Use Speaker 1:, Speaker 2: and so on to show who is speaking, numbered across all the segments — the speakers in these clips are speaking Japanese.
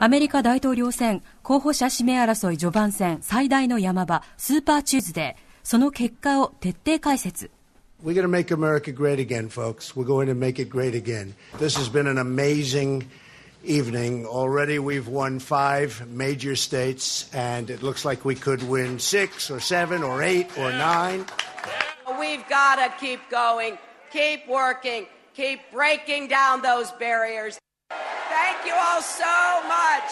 Speaker 1: アメリカ大統領選候補者指名争い序盤戦最大の山場スーパーチューズデーその結果を徹底解説 We're g o n n a make America great again, folks. We're going to make it great again. This has been an amazing evening. Already we've won five major states, and it looks like we could win six or seven or eight or nine. We've got to keep going, keep working, keep breaking down those barriers. Thank you all so much.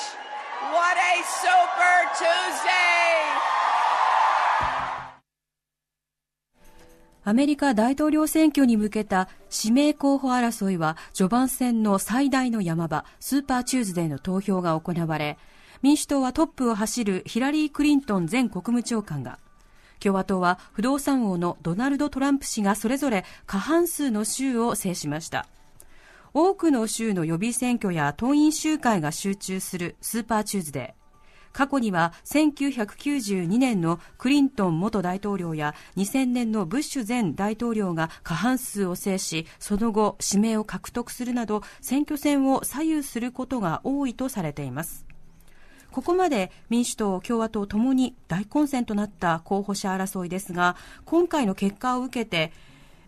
Speaker 1: What a super Tuesday! アメリカ大統領選挙に向けた指名候補争いは序盤戦の最大の山場スーパーチューズデーの投票が行われ民主党はトップを走るヒラリー・クリントン前国務長官が共和党は不動産王のドナルド・トランプ氏がそれぞれ過半数の州を制しました多くの州の予備選挙や党員集会が集中するスーパーチューズデー過去には1992年のクリントン元大統領や2000年のブッシュ前大統領が過半数を制しその後指名を獲得するなど選挙戦を左右することが多いとされていますここまで民主党、共和党ともに大混戦となった候補者争いですが今回の結果を受けて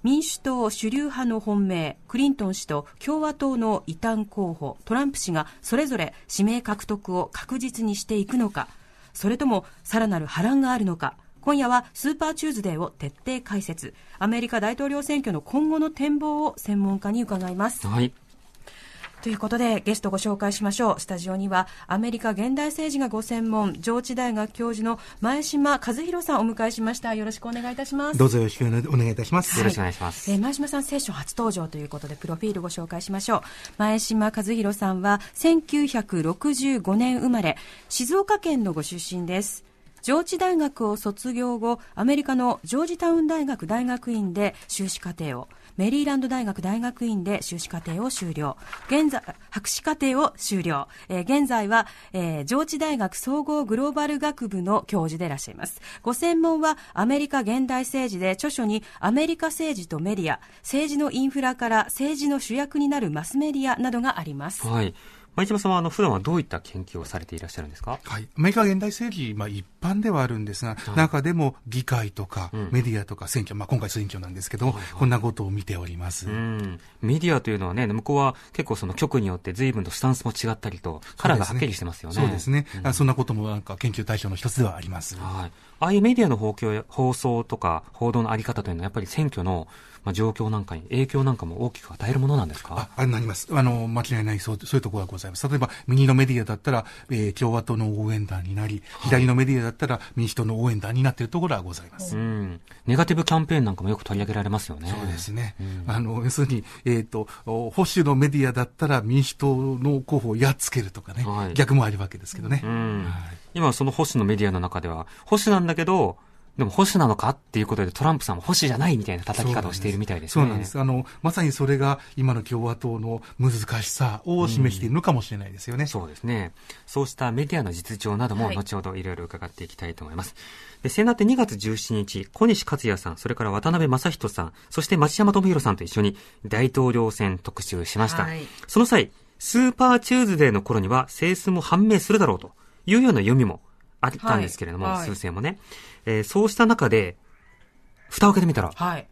Speaker 1: 民主党主流派の本命クリントン氏と共和党の異端候補トランプ氏がそれぞれ指名獲得を確実にしていくのかそれともさらなる波乱があるのか今夜はスーパーチューズデーを徹底解説アメリカ大統領選挙の今後の展望を専門家に伺います。はいということでゲストご紹介しましょうスタジオにはアメリカ現代政治がご専門上智大学教授の前島和弘さんお迎えしましたよろしくお願いいたしますどうぞよ
Speaker 2: ろしくお願いいたします、はい、よろしくお願いします、
Speaker 1: えー、前島さんセッション初登場ということでプロフィールご紹介しましょう前島和弘さんは1965年生まれ静岡県のご出身です上智大学を卒業後アメリカのジョージタウン大学大学院で修士課程をメリーランド大学大学院で修士課程を修了。現在、博士課程を修了。えー、現在は、えー、上智大学総合グローバル学部の教授でいらっしゃいます。ご専門はアメリカ現代政治で著書にアメリカ政治とメディア、政治のインフラから政治の主役になるマスメディアなどがあります。は
Speaker 3: い。前島さんはあの普段はどういった研究をされていらっしゃるんですか。はい、
Speaker 2: アメリカ現代政治まあ一般ではあるんですが、はい、中でも議会とかメディアとか選挙、うん、まあ、今回選挙なんですけどはいはい、こんなことを見ております、メ
Speaker 3: ディアというのはね、向こうは結構その局によって随分とスタンスも違ったりと、カラーがはっきりしてますよね。そうですね。
Speaker 2: うん、そんなこともなんか研究対象の一つではあります。
Speaker 3: はい。ああいうメディアの放放送とか報道のあり方というのは、やっぱり選挙のまあ、状況なんかに影響なん
Speaker 2: かも大きく与えるものなんですかああなります。あの、間違いない、そう、そういうところがございます。例えば、右のメディアだったら、えー、共和党の応援団になり、左のメディアだったら民主党の応援団になっているところはございます、うん、ネガティブキャンペーンなんかもよく取り上げられますよね。そうですね、うん、あの要するに、えーと、保守のメディアだったら民主党の候補をやっつけるとかね、
Speaker 3: はい、逆もあるわけですけどね。うん、はい、今、その保守のメディアの中では、
Speaker 2: 保守なんだけど、
Speaker 3: でも保守なのかっていうことでトランプさんも保守じゃないみたいな叩き方をしているみたいですね。そうなんです。
Speaker 2: あの、まさにそれが今の共和党の難しさを示しているのかもしれないですよね。うん、そうです
Speaker 3: ね。そうしたメディアの実情なども後ほどいろいろ伺っていきたいと思います。はい、で、セナって2月17日、小西克也さん、それから渡辺正人さん、そして町山智弘さんと一緒に大統領選特集しました。はい、その際、スーパーチューズデーの頃には性数も判明するだろうというような読みもあったんですけれども、はい、数勢もね。えー、そうした中で、蓋を開けてみたら、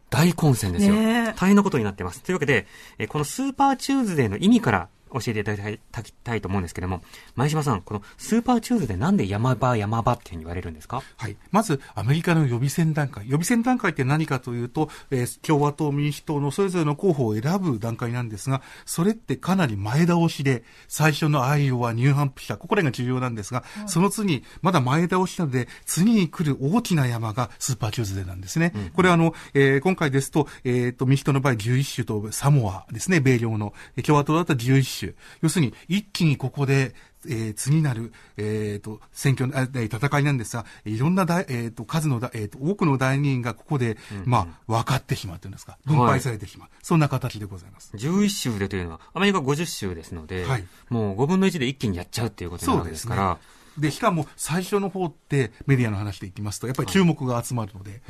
Speaker 3: 大混戦ですよ、ね。大変なことになってます。というわけで、えー、このスーパーチューズデーの意味から教えていただきたいと思うんですけれども、前島さん、このスーパーチューズでなんで山場山場っていうふうに言われるんですかはい。まず、アメリカ
Speaker 2: の予備選段階。予備選段階って何かというと、えー、共和党、民主党のそれぞれの候補を選ぶ段階なんですが、それってかなり前倒しで、最初のアイオワ、ニューハンプシャ、ー、ここらが重要なんですが、うん、その次、まだ前倒しなので、次に来る大きな山がスーパーチューズでなんですね。うん、これあの、えー、今回ですと、えっ、ー、と、民主党の場合11州とサモアですね、米領の。共和党だったら11州要するに、一気にここで、えー、次なる、えーと、選挙の、え戦いなんですが、いろんな大、えーと、数の、えーと、多くの代議員がここで、うんうん、まあ、分かってしまうというんですか、分配されてしまう、はい、そんな形でございます
Speaker 3: 11州でというのは、アメリカ50州ですので、はい、もう5分の1で一気にやっちゃう
Speaker 2: ということなんですから。そうですねで、しかも最初の方ってメディアの話でいきますと、やっぱり注目が集まるので、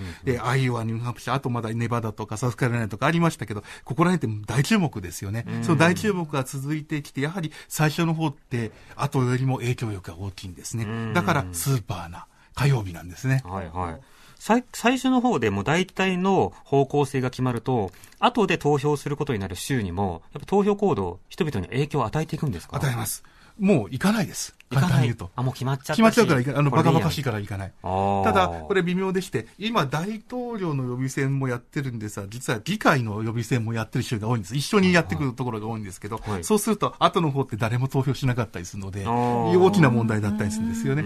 Speaker 2: はいうアイオワ、ニューハンプシャー、あとまだネバダとかサスカロラナとかありましたけど、ここら辺って大注目ですよね。その大注目が続いてきて、やはり最初の方って、後よりも影響力が大きいんですね。だからスーパーな火曜日なんですね。
Speaker 3: はいはい。最初の方でも大体の方向性が決まると、後で投票することになる州にも、やっぱ投票行動、人々に影響を与えていくんですか与えます。もう行かな
Speaker 2: いです。簡かにいうと。あ、もう決まっちゃ決まっちゃうからあの、バカバカしいから行かない。ただ、これ微妙でして、今、大統領の予備選もやってるんでさ、実は議会の予備選もやってる州が多いんです。一緒にやってくるところが多いんですけど、はい、そうすると、後の方って誰も投票しなかったりするので、大きな問題だったりするんですよね。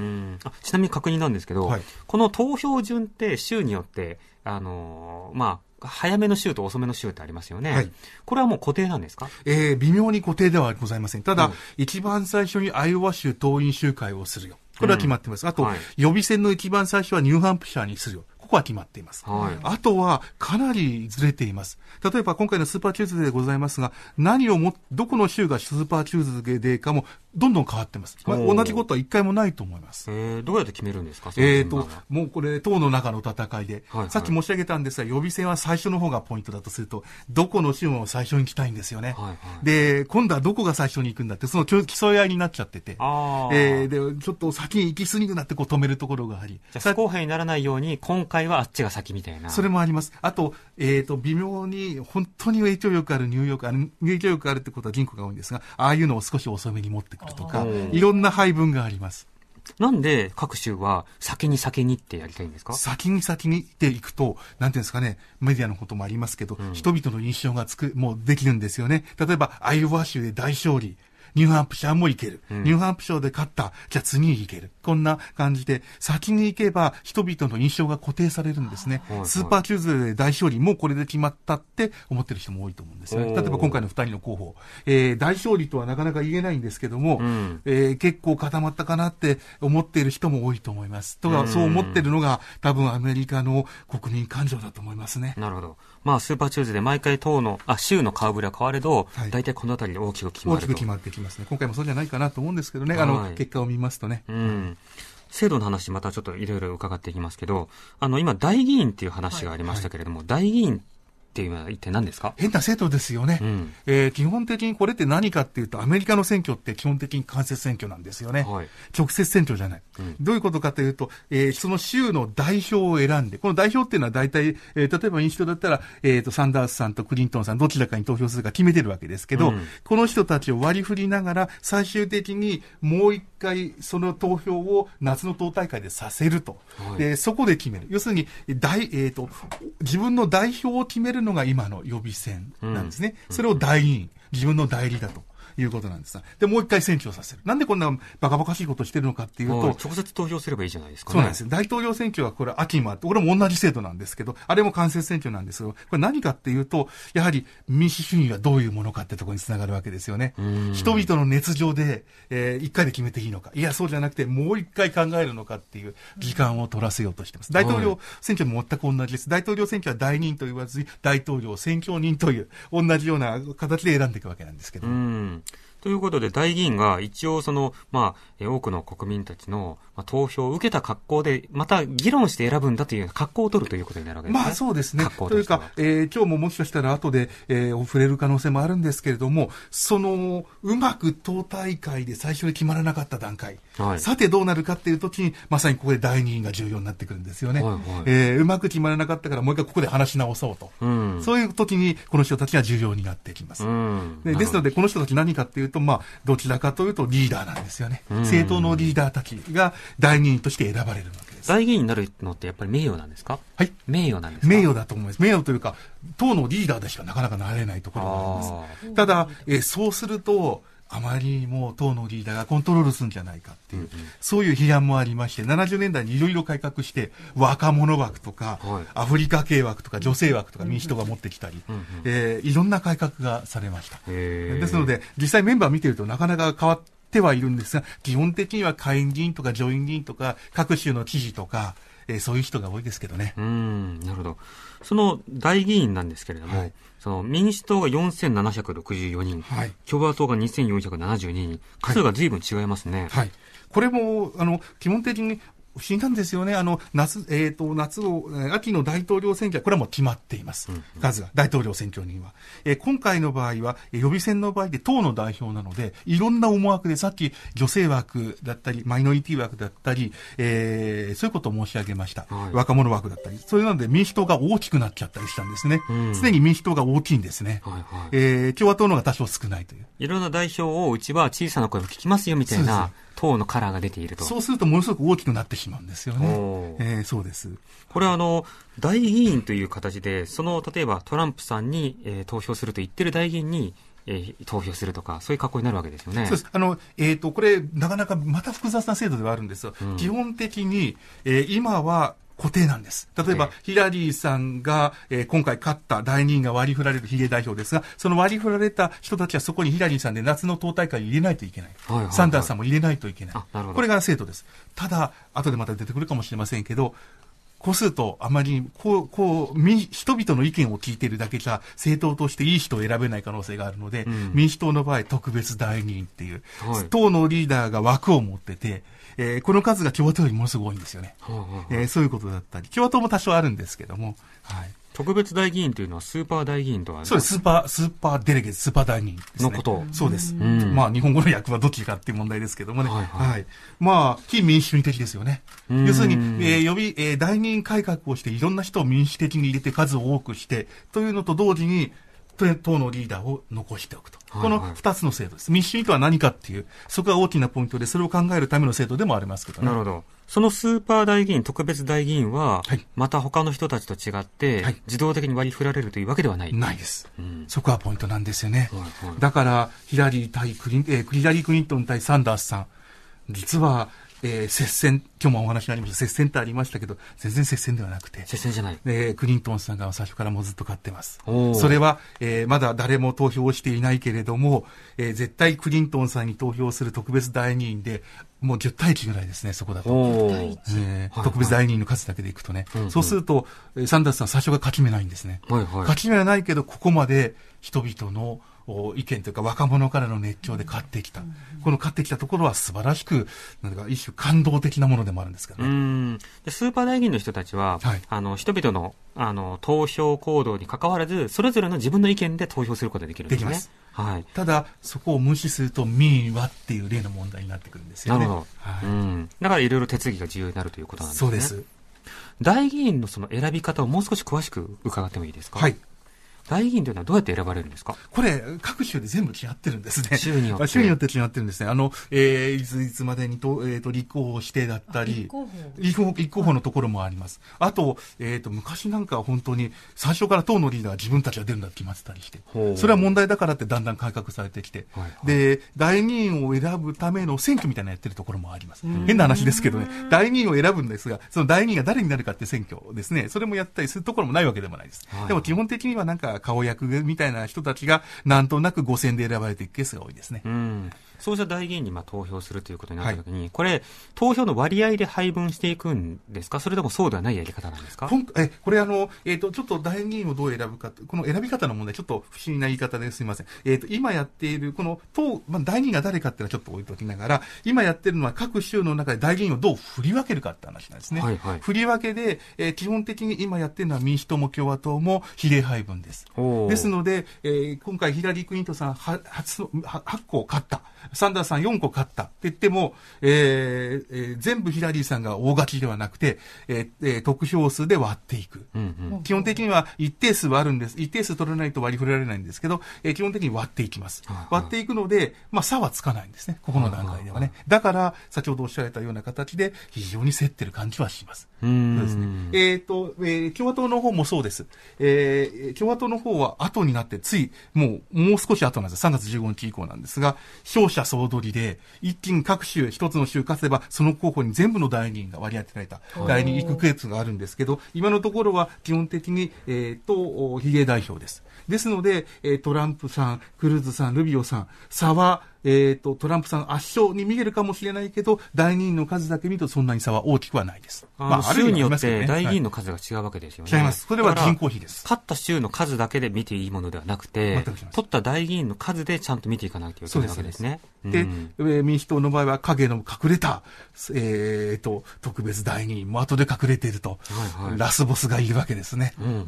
Speaker 2: ちなみに確認なんですけど、はい、この投票順っ
Speaker 3: て州によって、あのー、まあ、早めの週と遅めの週ってありますよね。はい、
Speaker 2: これはもう固定なんですかえー、微妙に固定ではございません。ただ、うん、一番最初にアイオワ州党員集会をするよ。これは決まってます。あと、はい、予備選の一番最初はニューハンプシャーにするよ。は決まっています。はい、あとは、かなりずれています。例えば、今回のスーパーチューズデーでございますが、何をも、どこの州がスーパーチューズデーかも、どんどん変わってます。まあ、同じことは一回もないと思います。えー、どうやって決めるんですかえっ、ー、と、もうこれ、党の中の戦いで、はいはい、さっき申し上げたんですが、予備選は最初の方がポイントだとすると、どこの州も最初に来たいんですよね。はいはい、で、今度はどこが最初に行くんだって、その競い合いになっちゃってて、
Speaker 3: え
Speaker 2: ー、で、ちょっと先に行き過ぎるなってこう止めるところがあり。じゃあ、不公平にならないように、
Speaker 3: 今回回はあっちが先みたいな。それ
Speaker 2: もあります。あと、えっ、ー、と、微妙に、本当に影響力あるニューヨーク、あの影響力あるってことは銀行が多いんですが、ああいうのを少し遅めに持ってくるとか、いろんな配分があります。なんで各州は先に先にってやりたいんですか先に先にっていくと、なんていうんですかね、メディアのこともありますけど、うん、人々の印象がつく、もうできるんですよね。例えば、アイオワ州で大勝利。ニューハンプシャーも行ける。ニューハンプシャーで勝った。じゃあ次に行ける。こんな感じで、先に行けば人々の印象が固定されるんですね。スーパーチューズで大勝利、もこれで決まったって思ってる人も多いと思うんですよね。例えば今回の2人の候補。えー、大勝利とはなかなか言えないんですけども、うん、えー、結構固まったかなって思っている人も多いと思います。とか、そう思ってるのが多分アメリカの国民感情だと思いますね。
Speaker 3: なるほど。まあ、スーパーチューズで毎回党の、あ、州の顔ぶれは変われど、大体この辺りで大きく決まる大きく決まってきますね。今
Speaker 2: 回もそうじゃないかなと思うんですけどね、はい、あの、結果を見ますとね。
Speaker 3: うん。制度の話、またちょっといろいろ伺っていきますけど、あの、今、大議員っていう話がありましたけれども、はいはい、大議員っっていうのは一体何ですか変な制度です
Speaker 2: よね、うん、えー、基本的にこれって何かっていうと、アメリカの選挙って基本的に間接選挙なんですよね。はい、直接選挙じゃない、うん、どういうことかというと、えー、その州の代表を選んで、この代表っていうのは大体、えー、例えば民主党だったら、えーと、サンダースさんとクリントンさん、どちらかに投票するか決めてるわけですけど、うん、この人たちを割り振りながら、最終的にもう一回、その投票を夏の党大会でさせると。はい、でそこで決める。要するに、大えーと、自分の代表を決めるるのが今の予備選なんですね。それを代員、自分の代理だと。いうことなんですで、もう一回選挙させる。なんでこんなバカバカしいことしてるのかっていうと。
Speaker 3: 直接投票すればいいじゃないですか、ね、そうなんです
Speaker 2: 大統領選挙はこれ秋にもあって、これも同じ制度なんですけど、あれも間接選挙なんですけど、これ何かっていうと、やはり民主主義はどういうものかってところにつながるわけですよね。人々の熱情で、えー、一回で決めていいのか。いや、そうじゃなくて、もう一回考えるのかっていう時間を取らせようとしてます。大統領選挙も全く同じです。大統領選挙は大人と言わずに、大統領選挙人という、同じような形で選んでいくわけなんですけど。うん
Speaker 3: ということで、大議員が一応その、まあ、多くの国民たちの投票を受けた格好で、また議論して選ぶんだという
Speaker 2: 格好を取るということになるわけですね。まあそうですね。とというか、えー、今日ももしかしたら後で、えー、触れる可能性もあるんですけれども、その、うまく党大会で最初に決まらなかった段階、はい、さてどうなるかっていうときに、まさにここで大議員が重要になってくるんですよね。はいはい、えー、うまく決まらなかったから、もう一回ここで話し直そうと。うん、そういうときに、この人たちが重要になってきます。うん、でですので、この人たち何かっていうと、まあ、どちらかというとリーダーなんですよね。政党のリーダーたちが代議員として選ばれるわけです。代議員になるのってやっぱり名誉なんですかはい。名誉なんです名誉だと思います。名誉というか、党のリーダーでしかなかなかなれないところがあります。ただ、えー、そうすると、あまりにも党のリーダーがコントロールするんじゃないかっていう、うんうん、そういう批判もありまして、70年代にいろいろ改革して、若者枠とか、はい、アフリカ系枠とか、女性枠とか民主党が持ってきたり、ううん、えい、ー、ろんな改革がされました。ですので、実際メンバー見てるとなかなか変わってはいるんですが、基本的には下院議員とか上院議員とか、各州の知事とか、えー、そういう人が多いですけどね。うんなるほど。その代議員なんですけれども、はい、その民主党が
Speaker 3: 4764人、はい、共和党が2472人、数が随分違いますね。はい、
Speaker 2: はいこれも、あの、基本的に不思議なんですよね、あの夏えーと、夏を秋の大統領選挙は、これはもう決まっています、うんうん、数が、大統領選挙には、えー、今回の場合は、予備選の場合で党の代表なので、いろんな思惑で、さっき女性枠だったり、マイノリティ枠だったり、えー、そういうことを申し上げました、はい、若者枠だったり、そういうので民主党が大きくなっちゃったりしたんですね、す、で、ん、に民主党が大きいんですね、はいはい、えー、共和党の方が多少少ないとい
Speaker 3: う。いろんな代表をうちは小さな声を聞き
Speaker 2: ますよみたいな。
Speaker 3: 党のカラーが出ていると。そ
Speaker 2: うするとものすごく大きくなってしまうんですよね。えー、そうです。こ
Speaker 3: れはあの、大議員という形で、その、例えばトランプさんに、えー、投票すると言ってる大議員に、えー、投票するとか、そういう格好になるわけですよね。そうです。
Speaker 2: あの、えっ、ー、と、これ、なかなかまた複雑な制度ではあるんですよ。うん、基本的に、えー、今は、固定なんです。例えば、ヒラリーさんが、えー、今回勝った第二位が割り振られる比例代表ですが、その割り振られた人たちはそこにヒラリーさんで夏の党大会入れないといけない。はいはいはい、サンダースさんも入れないといけない。これが制度です。ただ、後でまた出てくるかもしれませんけど、個数とあまり、こう、こう、人々の意見を聞いているだけじゃ、政党としていい人を選べない可能性があるので、うん、民主党の場合、特別代議員っていう、はい、党のリーダーが枠を持ってて、えー、この数が共和党よりものすごい多いんですよね、はあはあ、えー、そういうことだったり、共和党も多少あるんですけども、はい、特別代議員というのはスーパー代議員とはそうです、スーパー、スーパーデレゲースーパー代議員ね、のこと。そうです。まあ、日本語の訳はどっちかっていう問題ですけどもね。はい、はいはい、まあ、非民主主義的ですよね。要するに、えー、予備、えー、代議員改革をして、いろんな人を民主的に入れて数を多くして、というのと同時に、党のリーダーを残しておくと。この二つの制度です。民主主義とは何かっていう、そこが大きなポイントで、それを考えるための制度でもありますけどね。なるほど。そのスーパー大議員、特別大議員は、はい、ま
Speaker 3: た他の人たちと違って、はい、自動的に割り振られるというわけではない。な
Speaker 2: いです。うん、そこはポイントなんですよね。はいはい、だから、ヒラリー対クリン、えー、ヒラリー・クリントン対サンダースさん、実はえー、接戦、今日もお話がありました、接戦ってありましたけど、全然接戦ではなくて、接戦じゃない、えー、クリントンさんが最初からもうずっと勝ってます。それは、えー、まだ誰も投票していないけれども、えー、絶対クリントンさんに投票する特別代議員で、もう10対1ぐらいですね、そこだと。えー、特別代理人の数だけでいくとね、そうすると、サンダースさん最初が勝ち目ないんですね。はいはい、勝ち目はないけど、ここまで人々の意見というか若者からの熱狂で買ってきた、この買ってきたところは素晴らしくなんか一種感動的なものでもあるんですか
Speaker 3: ねでスーパー大員の人たちは、はい、あの人々のあの投票行動にかかわらずそれぞれの自分の意見で投票することができるんですねはい、
Speaker 2: ただそこを無視すると民意はっていう例の問題になってくるんですよねなるほど、
Speaker 3: はい、うん、だからいろいろ手続きが重要になるということなんですねそうです
Speaker 2: 大議員の
Speaker 3: その選び方をもう少し詳しく伺ってもいいですかはい大議員というのはどうやって選ばれるんですか
Speaker 2: これ、各州で全部違ってるんですね。州によって。州によって違ってるんですね。あの、えー、いついつまでにと、えっ、ー、と、立候補してだったり、立候補立候補のところもあります。あと、えっ、ー、と、昔なんかは本当に、最初から党のリーダー自分たちが出るんだって決まってたりして、それは問題だからってだんだん改革されてきて、はいはい、で、代議員を選ぶための選挙みたいなやってるところもあります。変な話ですけどね、代議員を選ぶんですが、その代議員が誰になるかって選挙ですね、それもやったりするところもないわけでもないです。はい、でも基本的にはなんか、顔役みたいな人たちが、なんとなく5選で選ばれていくケースが多いですね。うん
Speaker 3: そうした代議員にまあ投票するということになっ
Speaker 2: たときに、はい、これ、投票の割合で配分していくんですか、それともそうではないやり方なんですかえこれあの、えーと、ちょっと代議員をどう選ぶか、この選び方の問題、ちょっと不思議な言い方ですみません、えーと、今やっている、この党、まあ、代議員が誰かっていうのはちょっと置いときながら、今やってるのは各州の中で代議員をどう振り分けるかって話なんですね。はいはい、振り分けで、えー、基本的に今やってるのは民主党も共和党も比例配分です。ですので、えー、今回、ヒラリー・クリントンさんは初のは8個勝った。サンダーさん4個勝ったって言っても、えーえー、全部ヒラリーさんが大勝ちではなくて、えー、得票数で割っていく、うんうん、基本的には一定数割るんです。一定数取らないと割り振られないんですけど、えー、基本的に割っていきます。割っていくので、まあ、差はつかないんですね。ここの段階ではね。だから、先ほどおっしゃられたような形で、非常に競ってる感じはします。そうですね。えっ、ー、と、えー、共和党の方もそうです。えー、共和党の方は後になって、つい、もう、もう少し後なんです。3月15日以降なんですが、勝者総取りで、一気に各州、一つの州勝てば、その候補に全部の代理人が割り当てられた、代理人行くケースがあるんですけど、今のところは基本的に、えっ、ー、と、比例代表です。ですので、えー、トランプさん、クルーズさん、ルビオさん、差は、えっ、ー、と、トランプさん圧勝に見えるかもしれないけど、代議員の数だけ見るとそんなに差は大きくはないです。あまあ、州によって代議員の数が違うわけですよね。はい、違います。それは人口比
Speaker 3: です。勝った州の数だけで見ていいものではなくて、取った代議員の数でちゃんと見ていかないといけないわけですね。で、
Speaker 2: うん、民主党の場合は影の隠れた、えっ、ー、と、特別代議員も後で隠れていると、はいはい、ラスボスがいるわけですね。うん、うんうん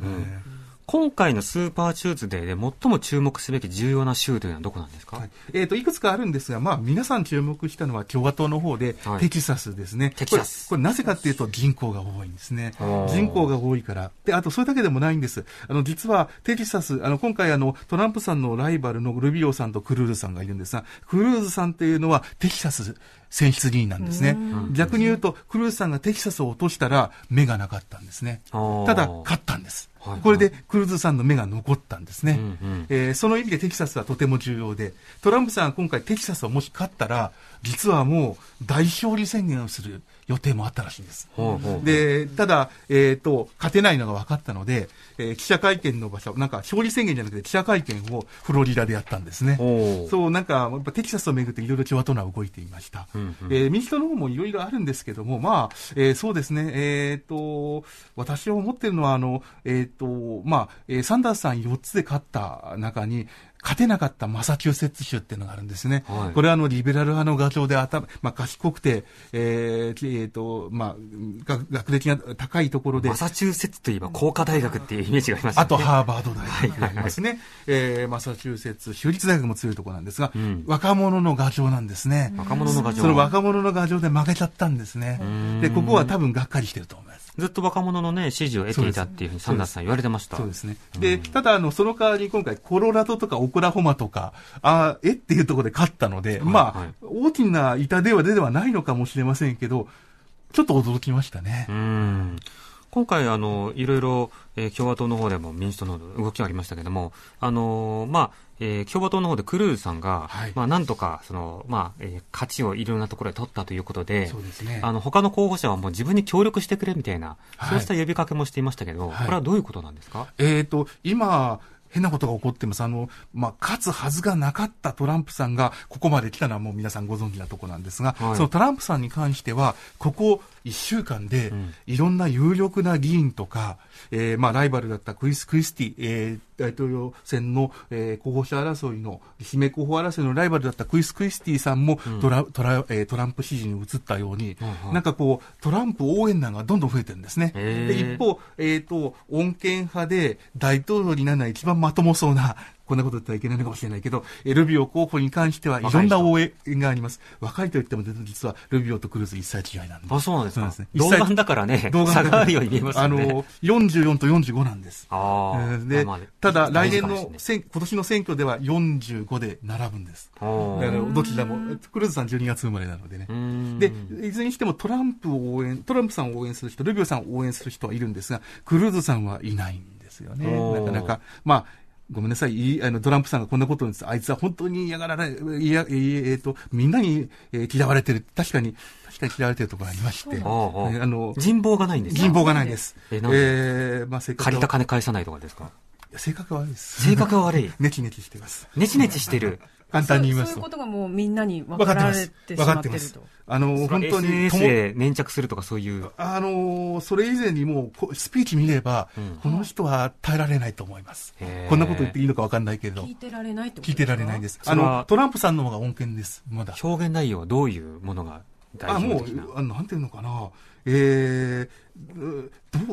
Speaker 3: 今回のスーパーチューズデーで最も注目すべき重要な州というのはどこなんですか、はい、えーと、
Speaker 2: いくつかあるんですが、まあ、皆さん注目したのは共和党の方で、はい、テキサスですね、テキサスこれ、これなぜかというと、人口が多いんですね、人口が多いから、であとそれだけでもないんです、あの実はテキサス、あの今回あの、トランプさんのライバルのルビオさんとクルーズさんがいるんですが、クルーズさんっていうのは、テキサス選出議員なんですね。逆に言うと、クルーズさんがテキサスを落としたら、目がなかったんですね。ただ、勝ったんです。はいはい、これでクルーズさんの目が残ったんですね、うんうん、えー、その意味でテキサスはとても重要で、トランプさんは今回、テキサスをもし勝ったら、実はもう大勝利宣言をする、予定もあったらしいんです。ほうほうで、ただ、えっ、ー、と、勝てないのが分かったので、えー、記者会見の場所、なんか勝利宣言じゃなくて記者会見をフロリダでやったんですね。そう、なんか、やっぱテキサスをめぐっていろいろ共和党内は動いていました。うんうん、えー、民主党の方もいろいろあるんですけども、まあ、えー、そうですね、えっ、ー、と、私は思ってるのは、あの、えっ、ー、と、まあ、サンダースさん4つで勝った中に、勝てなかったマサチューセッツ州っていうのがあるんですね。はい、これはあのリベラル派の画像で頭、まあ、賢くて、えーえーとまあ、学歴が高いところで。マサチューセッツといえば工科大学っていうイメージがあります、ね、あとハーバード大学がありますね。えー、マサチューセッツ州立大学も強いところなんですが、うん、若者の画像なんですね。若者の画像その若者の画像で負けちゃったんですね。で、ここは多分がっかりしてると思い
Speaker 3: ます。ずっと若者の、ね、支持を
Speaker 2: 得ていたっていうふうに、サンダースさん言われてましたそうですね、で、ただあの、その代わり今回、コロラドとかオクラホマとか、ああ、えっていうところで勝ったので、はいはい、まあ、大きな痛手は出ではないのかもしれませんけど、ちょっと驚きましたね。うん今回あの、
Speaker 3: いろいろ、えー、共和党の方でも民主党の動きがありましたけれども、あのー、まあえー、共和党の方でクルーズさんが、はい、まあ、なんとかその、まあえー、勝ちをいろんなところで取ったということで、そうですね、あの他の候補者はもう自分に協力してくれみたいな、はい、そうした呼びかけもしてい
Speaker 2: ましたけど、はい、これはどういうことなんですか、えーと、今、変なことが起こってます。あの、まあ、勝つはずがなかったトランプさんが、ここまで来たのはもう皆さんご存知なとこなんですが、はい、そのトランプさんに関しては、ここ1週間で、いろんな有力な議員とか、えー、まあ、ライバルだったクリス・クリスティ、えー、大統領選の、えー、候補者争いの、姫候補争いのライバルだったクリス・クリスティさんもトラうん、トラえー、トランプ支持に移ったように、うんうん、なんかこう、トランプ応援団がどんどん増えてるんですね。で一方、えーと、穏健派で大統領にならない一番まともそうなこんなこと言ったらいけないのかもしれないけど、ルビオ候補に関してはいろんな応援があります。若いと言っても、実はルビオとクルーズ一切違いなんで。あ、そうなんですか。すね、動画だからね、動画があるように見えますね。あの、44と45なんです。あで、まあ、ただ来年の、今年の選挙では45で並ぶんです。あどちらも、クルーズさん12月生まれなのでね。で、いずれにしてもトランプを応援、トランプさんを応援する人、ルビオさんを応援する人はいるんですが、クルーズさんはいないんですよね。なかなか。まあ、ごめんなさい、いあのトランプさんがこんなことにあいつは本当に嫌がられ、いや、えっ、ー、と、みんなに、えー、嫌われてる。確かに、確かに嫌われてるところがありまして。あの人望がないんです人望がないです。ええー、まあ、せ借りた金返さないとかですか性格は悪いです。性格は悪い。ネチネチしてます。
Speaker 3: ネチネチしてる。簡単に言いますと。そういう
Speaker 1: ことがもうみんなに分かられてしまってると。
Speaker 3: あの、本当に。SNS で粘着するとかそういう。
Speaker 2: あの、それ以前にもう、スピーチ見れば、うん、この人は耐えられないと思います。こんなこと言っていいのか分かんないけど。聞い
Speaker 1: てられないって
Speaker 2: こと聞いてられないです。あの、トランプさんの方が穏健です、まだ。表現内容はどういうものがあ、もう、あなんていうのかな。えー、ど、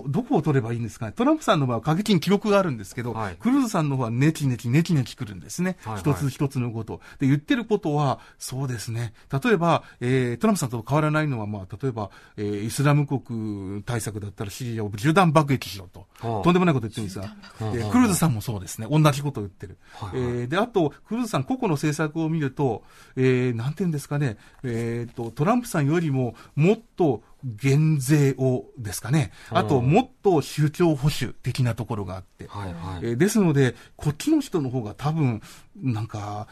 Speaker 2: どこを取ればいいんですかね。トランプさんの場合は過激に記録があるんですけど、はい、クルーズさんの方はネチネチネチネチくるんですね。はいはい、一つ一つのこと。で、言ってることは、そうですね。例えば、えー、トランプさんと変わらないのは、まあ、例えば、えー、イスラム国対策だったらシリアを銃弾爆撃しろと。はあ、とんでもないこと言ってるんですが、えー、クルーズさんもそうですね。同じことを言ってる。はいはい、えー、で、あと、クルーズさん個々の政策を見ると、えー、なんていうんですかね、えっ、ー、と、トランプさんよりも、もっと減税をですですかね。あと、もっと宗教保守的なところがあって。はいはい、えー、ですので、こっちの人の方が多分、なんか、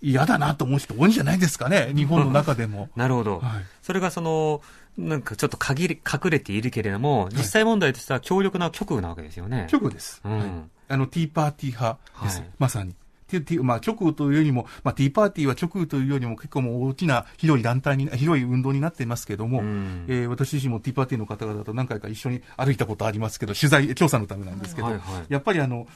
Speaker 2: 嫌、えー、だなと思う人多いんじゃないですかね。日本の中でも。
Speaker 3: なるほど。はい、それがその、なんかちょっと限り隠れているけれども、実際問題としては強
Speaker 2: 力な極右なわけですよね。極右です。うん、はい、あの、ティーパーティー派です。はい、まさに。まあ、極右というよりも、まあ、ティーパーティーは極右というよりも結構もう大きな広い団体に、広い運動になっていますけれども、えー、私自身もティーパーティーの方々と何回か一緒に歩いたことありますけど、取材、調査のためなんですけど、はいはい、やっぱりあの、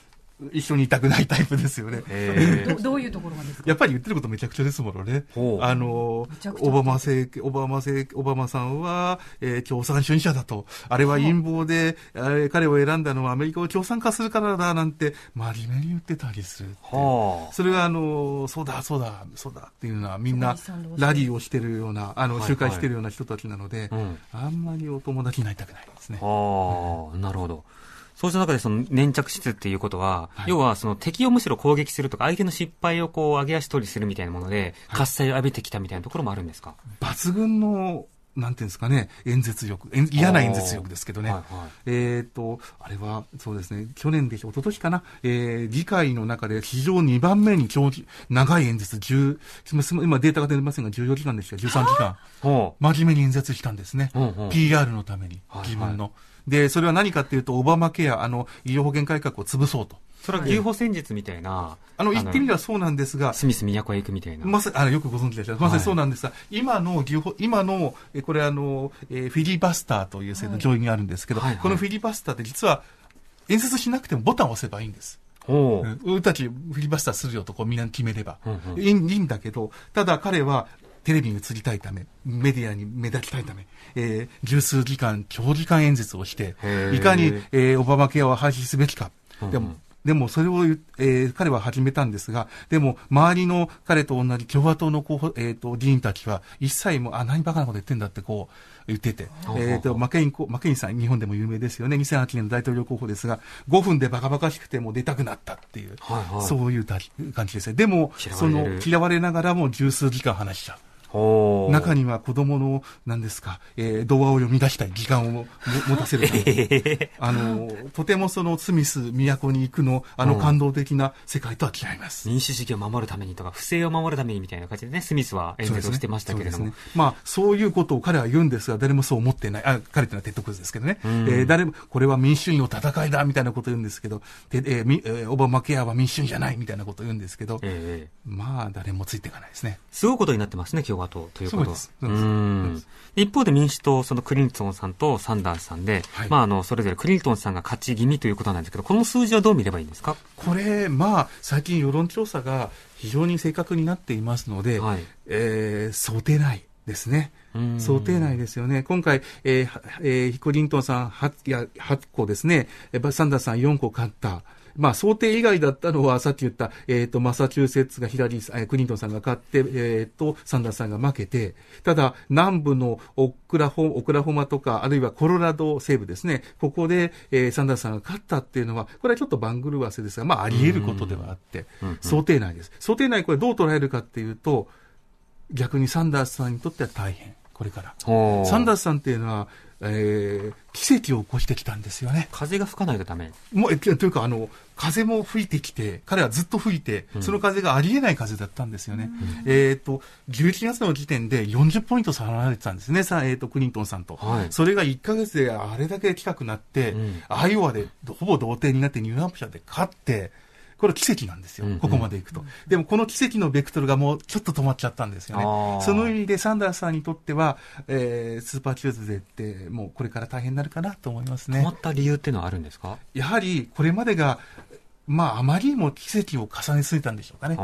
Speaker 2: 一緒にいたくないタイプですよね。どういうところがですかやっぱり言ってることめちゃくちゃですものね。あの、オバマ政オバマ政オバマさんは、えー、共産主義者だと。あれは陰謀で、えあ、彼を選んだのはアメリカを共産化するからだなんて、真面目に言ってたりするって。それが、あの、そうだ、そうだ、そうだっていうのはみんなラリーをしてるような、あの、集会してるような人たちなので、はいはいうん、あんまりお友達になりたくないです
Speaker 3: ね。ああ、うん、なるほど。そうした中でその粘着質っていうことは、はい、要はその敵をむしろ攻撃するとか、相手の失敗をこう上げ足取りするみたいなもので、喝采を浴びてきたみたいなところもあるんですか、
Speaker 2: はい、抜群のなんていうんですかね、演説力、嫌な演説力ですけどね、はいはい、えっ、ー、と、あれは、そうですね、去年でしょ、一昨年かな、えー、議会の中で史上2番目に長長い演説、1今データが出ませんが、14時間でした、13時間、真面目に演説したんですね、PR のために、自分の。はいはいで、それは何かっていうと、オバマケア、あの、医療保険改革を潰そうと。それは牛歩戦術みたいな。あの、言ってみればそうなんですが。スミス都へ行くみたいな。まさあよくご存知でしょう。まさにそうなんですが、はい、今の牛歩、今の、これあの、えー、フィリバスターという制度上院にあるんですけど、はいはいはい、このフィリバスターって実は、演説しなくてもボタンを押せばいいんです。俺たちフィリバスターするよとこうみんな決めれば、うんうん、いいんだけど、ただ彼はテレビに映りたいため、メディアに目立ちたいため、えー、十数時間、長時間演説をして、いかに、えー、オバマケアを廃止すべきか。うん、でもでもそれを、えー、彼は始めたんですが、でも周りの彼と同じ共和党の候補、えーと、議員たちは、一切もう、あ、何バカなこと言ってんだってこう言ってて、えーと、マケインマケインさん、日本でも有名ですよね、2008年の大統領候補ですが、5分でバカバカしくても出たくなったっていう、はいはい、そういう感じですね。でも、その嫌われながらも十数時間話しちゃう。中には子供の、んですか、えー、童話を読み出したい時間を持たせる あの、とてもそのスミス都に行くの、あの感動的な世界とは違います。民主主義を守るためにとか、不正を守るためにみたいな感じでね、スミスは演説をしてましたけれども。ねね、まあ、そういうことを彼は言うんですが、誰もそう思ってない。あ、彼っていうのはテッドクズですけどね。うん、えー、誰も、これは民主主義の戦いだ、みたいなことを言うんですけど、でえー、オバマケアは民主主義じゃない、みたいなことを言うんですけど、えー、まあ、誰もついていかないですね。すごいことになってますね、今日は。和党ということです
Speaker 3: 一方で民主党、そのクリントンさんとサンダースさんで、はい、まあ、あの、それぞれクリントンさんが勝ち気味ということなんですけど、この数字はどう見ればいいんですか
Speaker 2: これ、まあ、最近世論調査が非常に正確になっていますので、はい、えー、想定内ですね。想定内ですよね。今回、えー、えー、ヒコリントンさん 8, いや8個ですね、サンダースさん4個勝った。まあ、想定以外だったのは、さっき言った、えっ、ー、と、マサチューセッツがヒラリー、クリントンさんが勝って、えっ、ー、と、サンダースさんが負けて、ただ、南部のオクラホ、オクラホマとか、あるいはコロラド西部ですね、ここで、えー、サンダースさんが勝ったっていうのは、これはちょっと番狂わせですが、まあ、あり得ることではあって、想定内です。想定内、これどう捉えるかっていうと、逆にサンダースさんにとっては大変、これから。
Speaker 3: サンダース
Speaker 2: さんっていうのは、えー、奇跡を起こしてきたんですよね。風が吹かないとダメもう、というか、あの、風も吹いてきて、彼はずっと吹いて、その風がありえない風だったんですよね。うん、えっ、ー、と、11月の時点で40ポイント下がられてたんですね、さえっ、ー、と、クリントンさんと、はい。それが1ヶ月であれだけ近くなって、うん、アイオワでほぼ同点になってニューアンプシャで勝って、これ奇跡なんですよ、ここまでいくと。でもこの奇跡のベクトルがもうちょっと止まっちゃったんですよね。その意味でサンダースさんにとっては、えー、スーパーチューズデーってもうこれから大変になるかなと思いますね。止まった理由っていうのはあるんですかやはりこれまでがまあ、あまりにも奇跡を重ねすぎたんでしょうかね。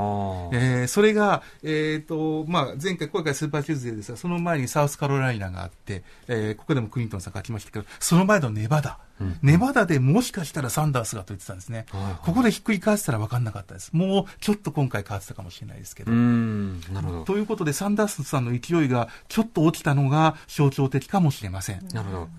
Speaker 2: えー、それが、えっ、ー、と、まあ、前回、今回スーパーチューズデーですが、その前にサウスカロライナがあって、えー、ここでもクリントンさん書きましたけど、その前のネバダ。ネバダでもしかしたらサンダースがと言ってたんですね、ここでひっくり返したら分かんなかったです、もうちょっと今回変わってたかもしれないですけど。どということで、サンダースさんの勢いがちょっと落ちたのが象徴的かもしれません。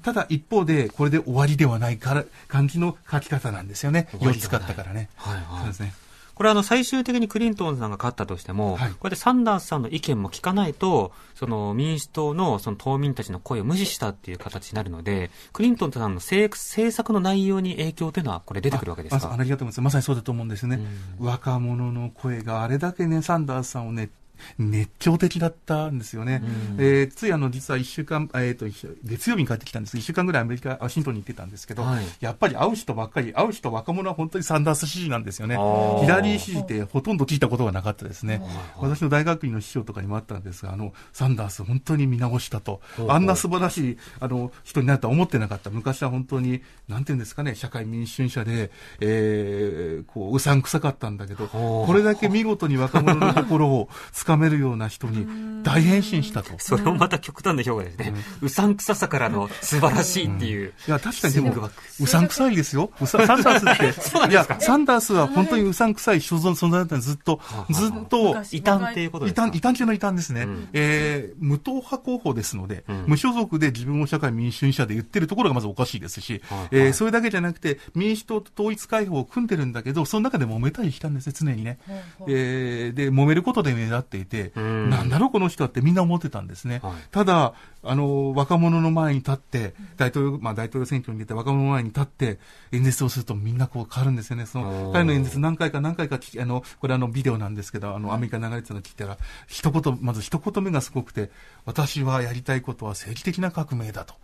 Speaker 2: ただ一方で、これで終わりではないから感じの書き方なんですよね、より使ったからね。はいはい、そうですねこれはあの最終的にク
Speaker 3: リントンさんが勝ったとしても、はい、こうやってサンダースさんの意見も聞かないと、その民主党のその島民たちの声を無視したっていう形になるので、クリントンさんの政策の内
Speaker 2: 容に影響というのはこれ出てくるわけですかありがとうございます。まさにそうだと思うんですね。若者の声があれだけね、サンダースさんを熱熱狂的だったんですよね。えー、ついあの、実は1週間、えっ、ー、と、月曜日に帰ってきたんです1週間ぐらいアメリカ、ワシントンに行ってたんですけど、はい、やっぱり会う人ばっかり、会う人若者は本当にサンダース支持なんですよね。左支持ってほとんど聞いたことがなかったですね。私の大学院の師匠とかにもあったんですが、あの、サンダース本当に見直したと。あんな素晴らしい、あの、人になるとは思ってなかった。昔は本当に、なんていうんですかね、社会民主主義者で、えー、こう、うさんくさかったんだけど、これだけ見事に若者の心を使かめるような人に大変身したと。それもまた極端な表現ですね。うさんくささからの素晴らしいって
Speaker 3: いう。いや、確かにでも、
Speaker 2: うさんくさいですよ。サンダースって。そうなんですかいや、サンダースは本当にうさんくさい所存存在だったんずっと、ずっと。異端っていうことですか異端、中の異端ですね。え無党派候補ですので、無所属で自分を社会民主主義者で言ってるところがまずおかしいですし、えそれだけじゃなくて、民主党と統一解放を組んでるんだけど、その中で揉めたりしたんですね、常にね。えで、揉めることで目立っていて、なんだろう、この人ってみんな思ってたんですね。はい、ただ、あの、若者の前に立って、大統領、まあ大統領選挙に出て若者の前に立って、演説をするとみんなこう変わるんですよね。その、彼の演説何回か何回かあの、これビデオなんですけど、あの、アメリカ流れてたの聞いたら、一言、まず一言目がすごくて、私はやりたいことは政治的な革命だと。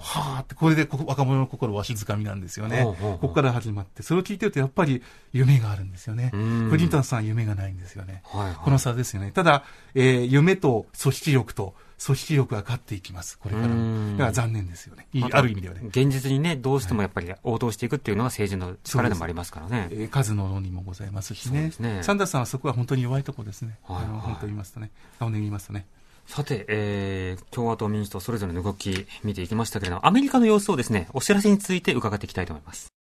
Speaker 2: はあって、これで若者の心をわしづかみなんですよね。ここから始まって、それを聞いてるとやっぱり夢があるんですよね。クリントンさん夢がないんですよね。はいはい、この差ですよね。たただ、えー、夢と組織力と、組織力が勝っていきます、これから。だから残念ですよね、ある意味ではね。現実
Speaker 3: にね、どうしてもやっぱり応答していくっていうのが政治の力でもありますからね。えー、数
Speaker 2: の論にもございますしね、ね、サンダーさんはそこは本当に弱いところですね、はいはい、あの本当言いますとね、お願いますとね。
Speaker 3: さて、えー、共和党、民主党、それぞれの動き、見ていきましたけれども、アメリカの様子をですね、お知らせについて伺っていきたいと思います。